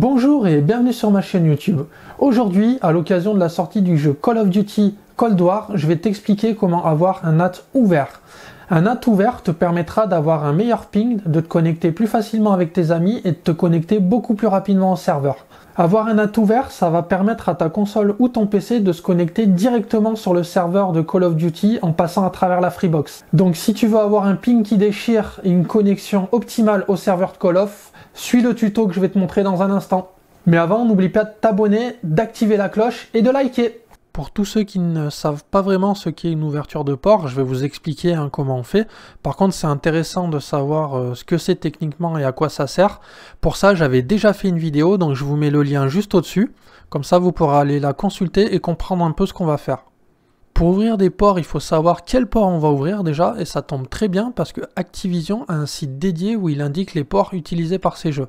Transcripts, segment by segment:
Bonjour et bienvenue sur ma chaîne YouTube. Aujourd'hui, à l'occasion de la sortie du jeu Call of Duty Cold War, je vais t'expliquer comment avoir un NAT ouvert. Un atout ouvert te permettra d'avoir un meilleur ping, de te connecter plus facilement avec tes amis et de te connecter beaucoup plus rapidement au serveur. Avoir un atout ouvert, ça va permettre à ta console ou ton PC de se connecter directement sur le serveur de Call of Duty en passant à travers la Freebox. Donc si tu veux avoir un ping qui déchire et une connexion optimale au serveur de Call of, suis le tuto que je vais te montrer dans un instant. Mais avant, n'oublie pas de t'abonner, d'activer la cloche et de liker. Pour tous ceux qui ne savent pas vraiment ce qu'est une ouverture de port, je vais vous expliquer hein, comment on fait. Par contre, c'est intéressant de savoir euh, ce que c'est techniquement et à quoi ça sert. Pour ça, j'avais déjà fait une vidéo, donc je vous mets le lien juste au-dessus. Comme ça, vous pourrez aller la consulter et comprendre un peu ce qu'on va faire. Pour ouvrir des ports, il faut savoir quel port on va ouvrir déjà, et ça tombe très bien parce que Activision a un site dédié où il indique les ports utilisés par ces jeux.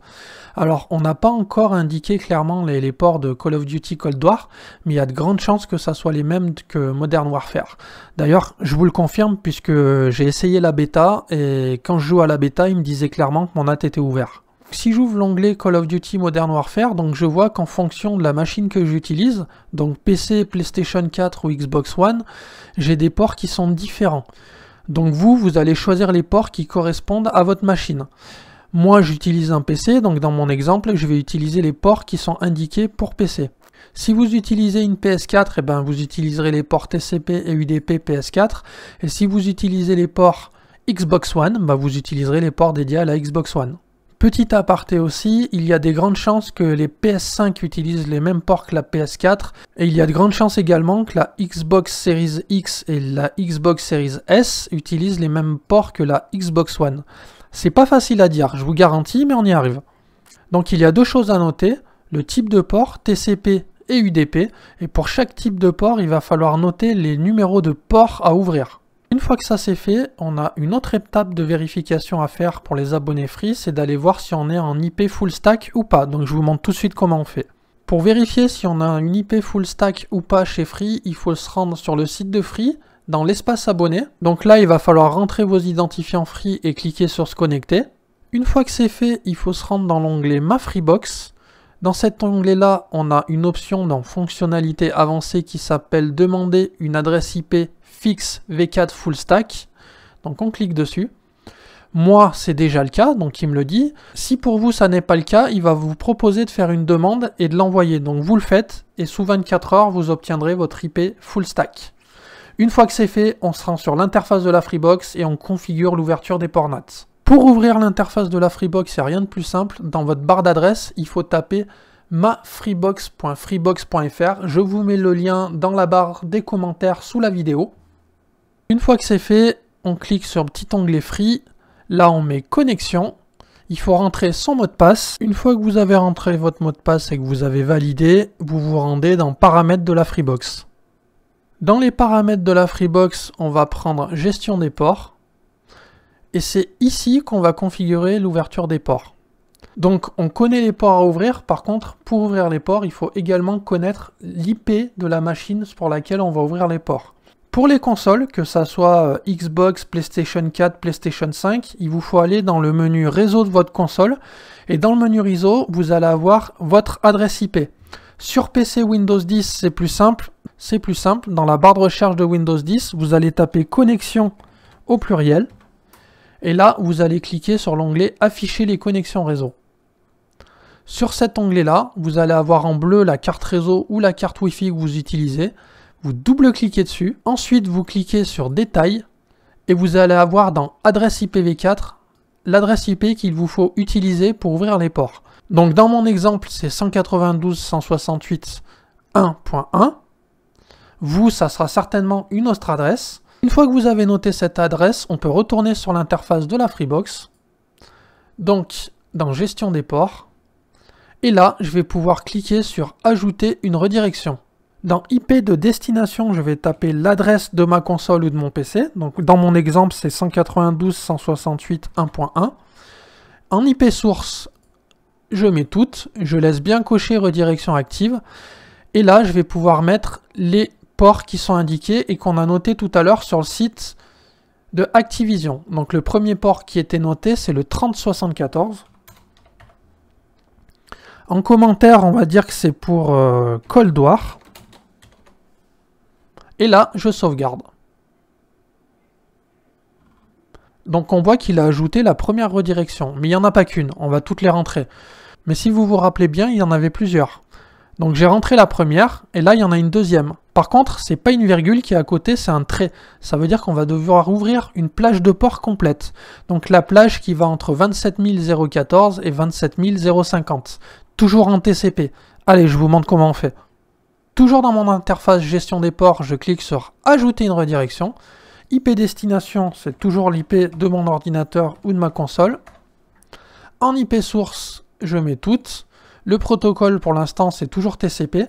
Alors, on n'a pas encore indiqué clairement les, ports de Call of Duty Cold War, mais il y a de grandes chances que ça soit les mêmes que Modern Warfare. D'ailleurs, je vous le confirme puisque j'ai essayé la bêta, et quand je joue à la bêta, il me disait clairement que mon NAT était ouvert. Si j'ouvre l'onglet Call of Duty Modern Warfare, donc je vois qu'en fonction de la machine que j'utilise, donc PC, PlayStation 4 ou Xbox One, j'ai des ports qui sont différents. Donc vous, vous allez choisir les ports qui correspondent à votre machine. Moi, j'utilise un PC, donc dans mon exemple, je vais utiliser les ports qui sont indiqués pour PC. Si vous utilisez une PS4, eh ben, vous utiliserez les ports TCP et UDP PS4. Et si vous utilisez les ports Xbox One, bah, vous utiliserez les ports dédiés à la Xbox One. Petit aparté aussi, il y a des grandes chances que les PS5 utilisent les mêmes ports que la PS4 et il y a de grandes chances également que la Xbox Series X et la Xbox Series S utilisent les mêmes ports que la Xbox One. C'est pas facile à dire, je vous garantis, mais on y arrive. Donc il y a deux choses à noter, le type de port TCP et UDP et pour chaque type de port, il va falloir noter les numéros de ports à ouvrir. Une fois que ça c'est fait, on a une autre étape de vérification à faire pour les abonnés free, c'est d'aller voir si on est en IP full stack ou pas. Donc je vous montre tout de suite comment on fait. Pour vérifier si on a une IP full stack ou pas chez Free, il faut se rendre sur le site de Free, dans l'espace abonné. Donc là, il va falloir rentrer vos identifiants Free et cliquer sur se connecter. Une fois que c'est fait, il faut se rendre dans l'onglet Ma Freebox. Dans cet onglet-là, on a une option dans fonctionnalité avancée qui s'appelle demander une adresse IP Fix V4 full stack. Donc on clique dessus. Moi, c'est déjà le cas, donc il me le dit. Si pour vous, ça n'est pas le cas, il va vous proposer de faire une demande et de l'envoyer. Donc vous le faites, et sous 24 heures, vous obtiendrez votre IP full stack. Une fois que c'est fait, on se rend sur l'interface de la Freebox et on configure l'ouverture des ports NAT. Pour ouvrir l'interface de la Freebox, c'est rien de plus simple. Dans votre barre d'adresse, il faut taper mafreebox.freebox.fr. Je vous mets le lien dans la barre des commentaires sous la vidéo. Une fois que c'est fait, on clique sur le petit onglet Free. Là, on met Connexion. Il faut rentrer son mot de passe. Une fois que vous avez rentré votre mot de passe et que vous avez validé, vous vous rendez dans Paramètres de la Freebox. Dans les paramètres de la Freebox, on va prendre Gestion des ports. Et c'est ici qu'on va configurer l'ouverture des ports. Donc on connaît les ports à ouvrir, par contre pour ouvrir les ports, il faut également connaître l'IP de la machine pour laquelle on va ouvrir les ports pour les consoles, que ce soit euh, Xbox, PlayStation 4, PlayStation 5, il vous faut aller dans le menu réseau de votre console. Et dans le menu réseau, vous allez avoir votre adresse IP. Sur PC Windows 10, c'est plus simple. C'est plus simple. Dans la barre de recherche de Windows 10, vous allez taper connexion au pluriel. Et là, vous allez cliquer sur l'onglet afficher les connexions réseau. Sur cet onglet-là, vous allez avoir en bleu la carte réseau ou la carte Wi-Fi que vous utilisez vous double-cliquez dessus, ensuite vous cliquez sur détails et vous allez avoir dans adresse IPv4 l'adresse IP qu'il vous faut utiliser pour ouvrir les ports. Donc dans mon exemple c'est 192.168.1.1. Vous, ça sera certainement une autre adresse. Une fois que vous avez noté cette adresse, on peut retourner sur l'interface de la Freebox. Donc dans gestion des ports. Et là, je vais pouvoir cliquer sur ajouter une redirection. Dans IP de destination, je vais taper l'adresse de ma console ou de mon PC. Donc dans mon exemple, c'est 192.168.1.1. En IP source, je mets toutes, je laisse bien cocher redirection active. Et là, je vais pouvoir mettre les ports qui sont indiqués et qu'on a noté tout à l'heure sur le site de Activision. Donc le premier port qui était noté, c'est le 3074. En commentaire, on va dire que c'est pour Coldwar. Euh, Cold War. Et là, je sauvegarde. Donc on voit qu'il a ajouté la première redirection. Mais il n'y en a pas qu'une, on va toutes les rentrer. Mais si vous vous rappelez bien, il y en avait plusieurs. Donc j'ai rentré la première, et là il y en a une deuxième. Par contre, c'est pas une virgule qui est à côté, c'est un trait. Ça veut dire qu'on va devoir ouvrir une plage de port complète. Donc la plage qui va entre 27014 et 27050. Toujours en TCP. Allez, je vous montre comment on fait. Toujours dans mon interface gestion des ports, je clique sur ajouter une redirection. IP destination, c'est toujours l'IP de mon ordinateur ou de ma console. En IP source, je mets toutes. Le protocole pour l'instant, c'est toujours TCP.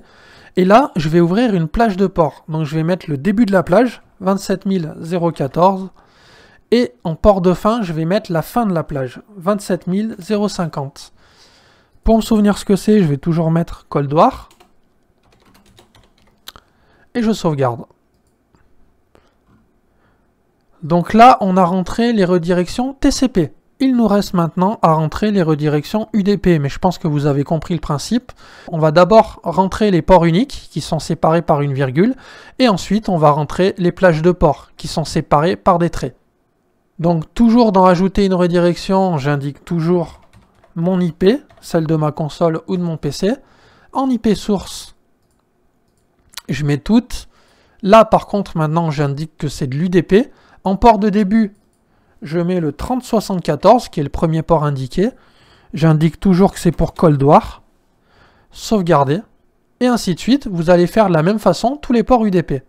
Et là, je vais ouvrir une plage de port. Donc je vais mettre le début de la plage, 27014. Et en port de fin, je vais mettre la fin de la plage, 27050. Pour me souvenir ce que c'est, je vais toujours mettre Cold War et je sauvegarde. Donc là, on a rentré les redirections TCP. Il nous reste maintenant à rentrer les redirections UDP, mais je pense que vous avez compris le principe. On va d'abord rentrer les ports uniques, qui sont séparés par une virgule, et ensuite on va rentrer les plages de ports qui sont séparées par des traits. Donc toujours dans Ajouter une redirection, j'indique toujours mon IP, celle de ma console ou de mon PC. En IP source, je mets toutes. Là, par contre, maintenant, j'indique que c'est de l'UDP. En port de début, je mets le 3074, qui est le premier port indiqué. J'indique toujours que c'est pour Cold War. Sauvegarder. Et ainsi de suite, vous allez faire de la même façon tous les ports UDP.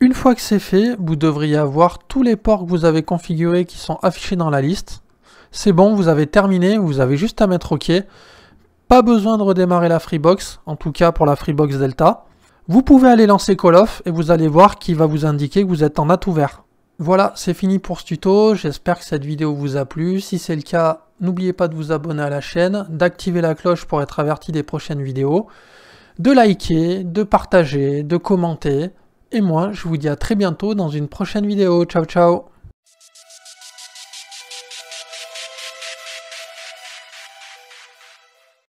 Une fois que c'est fait, vous devriez avoir tous les ports que vous avez configurés qui sont affichés dans la liste. C'est bon, vous avez terminé, vous avez juste à mettre OK. Pas besoin de redémarrer la Freebox, en tout cas pour la Freebox Delta. Vous pouvez aller lancer Call of et vous allez voir qui va vous indiquer que vous êtes en at ouvert. Voilà, c'est fini pour ce tuto. J'espère que cette vidéo vous a plu. Si c'est le cas, n'oubliez pas de vous abonner à la chaîne, d'activer la cloche pour être averti des prochaines vidéos, de liker, de partager, de commenter. Et moi, je vous dis à très bientôt dans une prochaine vidéo. Ciao, ciao